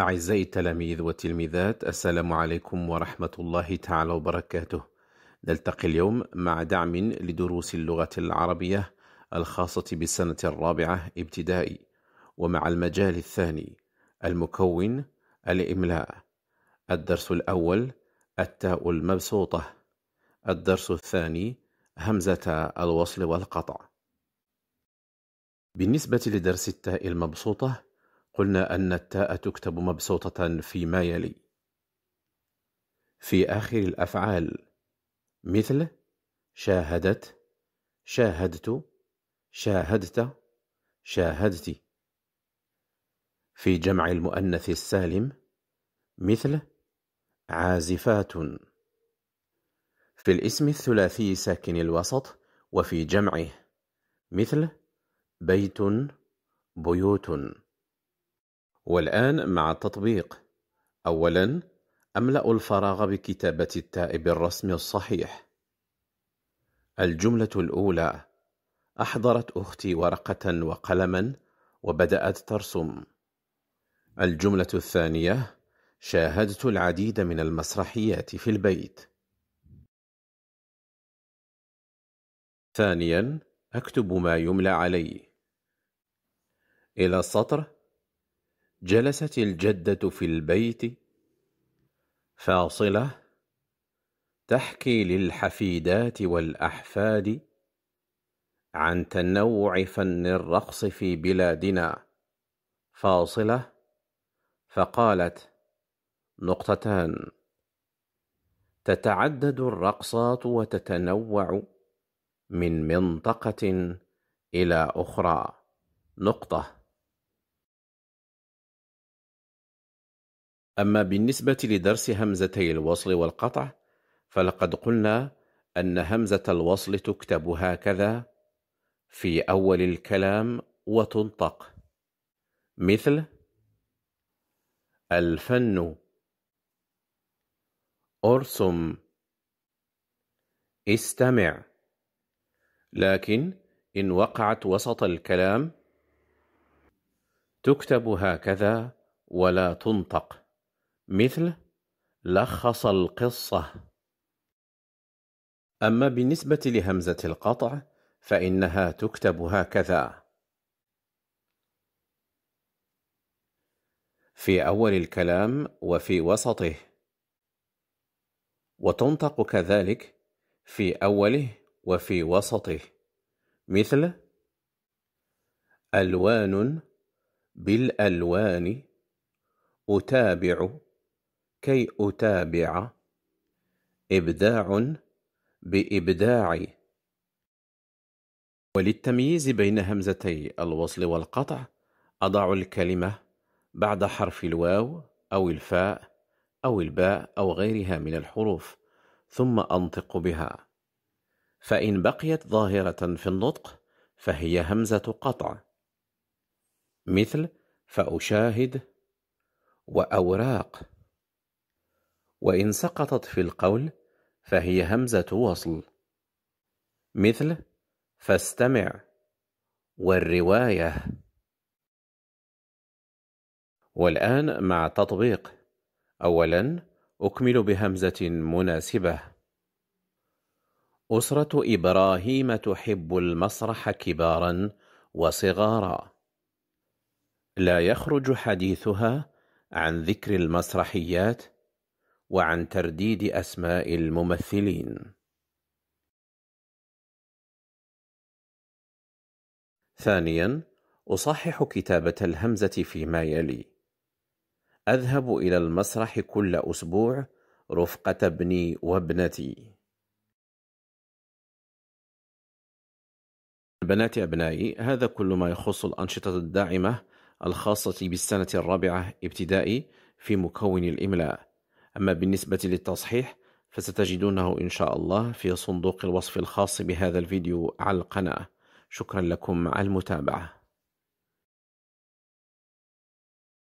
أعزائي التلاميذ والتلميذات السلام عليكم ورحمة الله تعالى وبركاته نلتقي اليوم مع دعم لدروس اللغة العربية الخاصة بالسنة الرابعة ابتدائي ومع المجال الثاني المكون الإملاء الدرس الأول التاء المبسوطة الدرس الثاني همزة الوصل والقطع بالنسبة لدرس التاء المبسوطة قلنا أن التاء تكتب مبسوطة فيما يلي في آخر الأفعال مثل شاهدت شاهدت شاهدت شاهدت في جمع المؤنث السالم مثل عازفات في الاسم الثلاثي ساكن الوسط وفي جمعه مثل بيت بيوت والآن مع التطبيق أولا أملأ الفراغ بكتابة التاء بالرسم الصحيح الجملة الأولى أحضرت أختي ورقة وقلما وبدأت ترسم الجملة الثانية شاهدت العديد من المسرحيات في البيت ثانيا أكتب ما يملى علي إلى السطر جلست الجدة في البيت فاصلة تحكي للحفيدات والأحفاد عن تنوع فن الرقص في بلادنا فاصلة فقالت نقطتان تتعدد الرقصات وتتنوع من منطقة إلى أخرى نقطة أما بالنسبة لدرس همزتي الوصل والقطع فلقد قلنا أن همزة الوصل تكتب هكذا في أول الكلام وتنطق مثل الفن أرسم استمع لكن إن وقعت وسط الكلام تكتب هكذا ولا تنطق مثل لخص القصة أما بالنسبة لهمزة القطع فإنها تكتب هكذا في أول الكلام وفي وسطه وتنطق كذلك في أوله وفي وسطه مثل ألوان بالألوان أتابع كي أتابع إبداع بإبداع وللتمييز بين همزتي الوصل والقطع أضع الكلمة بعد حرف الواو أو الفاء أو الباء أو غيرها من الحروف ثم أنطق بها فإن بقيت ظاهرة في النطق فهي همزة قطع مثل فأشاهد وأوراق وإن سقطت في القول فهي همزة وصل مثل فاستمع والرواية والآن مع تطبيق أولا أكمل بهمزة مناسبة أسرة إبراهيم تحب المسرح كبارا وصغارا لا يخرج حديثها عن ذكر المسرحيات وعن ترديد أسماء الممثلين ثانيا أصحح كتابة الهمزة فيما يلي أذهب إلى المسرح كل أسبوع رفقة ابني وابنتي بناتي أبنائي هذا كل ما يخص الأنشطة الداعمة الخاصة بالسنة الرابعة ابتدائي في مكون الإملاء أما بالنسبة للتصحيح فستجدونه إن شاء الله في صندوق الوصف الخاص بهذا الفيديو على القناة شكرا لكم على المتابعة